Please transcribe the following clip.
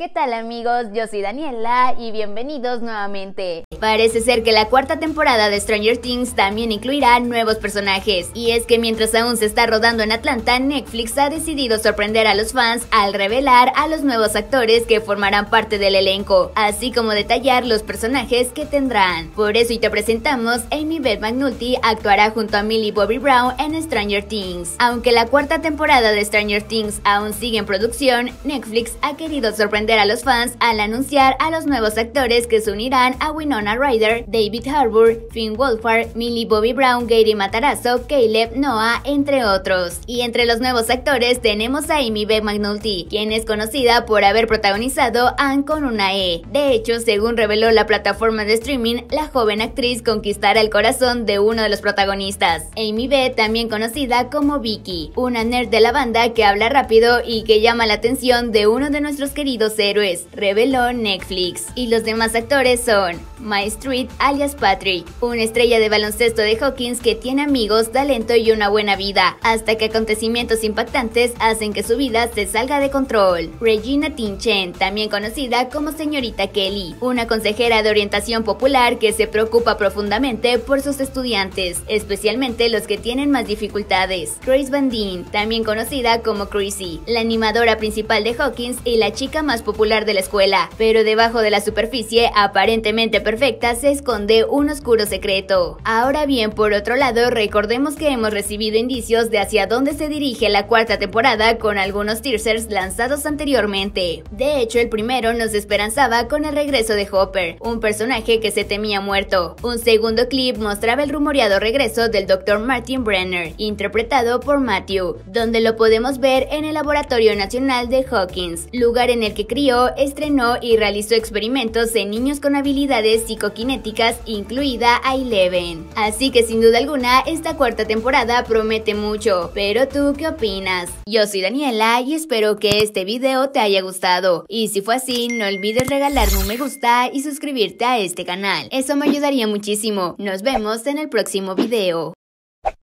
¿Qué tal amigos? Yo soy Daniela y bienvenidos nuevamente. Parece ser que la cuarta temporada de Stranger Things también incluirá nuevos personajes. Y es que mientras aún se está rodando en Atlanta, Netflix ha decidido sorprender a los fans al revelar a los nuevos actores que formarán parte del elenco, así como detallar los personajes que tendrán. Por eso y te presentamos, Amy Beth McNulty actuará junto a Millie Bobby Brown en Stranger Things. Aunque la cuarta temporada de Stranger Things aún sigue en producción, Netflix ha querido sorprender a los fans al anunciar a los nuevos actores que se unirán a Winona Ryder, David Harbour, Finn Wolfhard, Millie Bobby Brown, Gary Matarazzo, Caleb Noah, entre otros. Y entre los nuevos actores tenemos a Amy B. McNulty, quien es conocida por haber protagonizado Anne con una E. De hecho, según reveló la plataforma de streaming, la joven actriz conquistará el corazón de uno de los protagonistas, Amy B. también conocida como Vicky, una nerd de la banda que habla rápido y que llama la atención de uno de nuestros queridos héroes, reveló Netflix. Y los demás actores son My Street alias Patrick, una estrella de baloncesto de Hawkins que tiene amigos, talento y una buena vida, hasta que acontecimientos impactantes hacen que su vida se salga de control. Regina Tinchen, también conocida como señorita Kelly, una consejera de orientación popular que se preocupa profundamente por sus estudiantes, especialmente los que tienen más dificultades. Grace Van también conocida como Chrissy, la animadora principal de Hawkins y la chica más popular de la escuela, pero debajo de la superficie aparentemente perfecta se esconde un oscuro secreto. Ahora bien, por otro lado, recordemos que hemos recibido indicios de hacia dónde se dirige la cuarta temporada con algunos teasers lanzados anteriormente. De hecho, el primero nos esperanzaba con el regreso de Hopper, un personaje que se temía muerto. Un segundo clip mostraba el rumoreado regreso del Dr. Martin Brenner, interpretado por Matthew, donde lo podemos ver en el Laboratorio Nacional de Hawkins, lugar en el que estrenó y realizó experimentos en niños con habilidades psicoquinéticas, incluida a Eleven. Así que sin duda alguna, esta cuarta temporada promete mucho. Pero tú, ¿qué opinas? Yo soy Daniela y espero que este video te haya gustado. Y si fue así, no olvides regalarme un me gusta y suscribirte a este canal. Eso me ayudaría muchísimo. Nos vemos en el próximo video.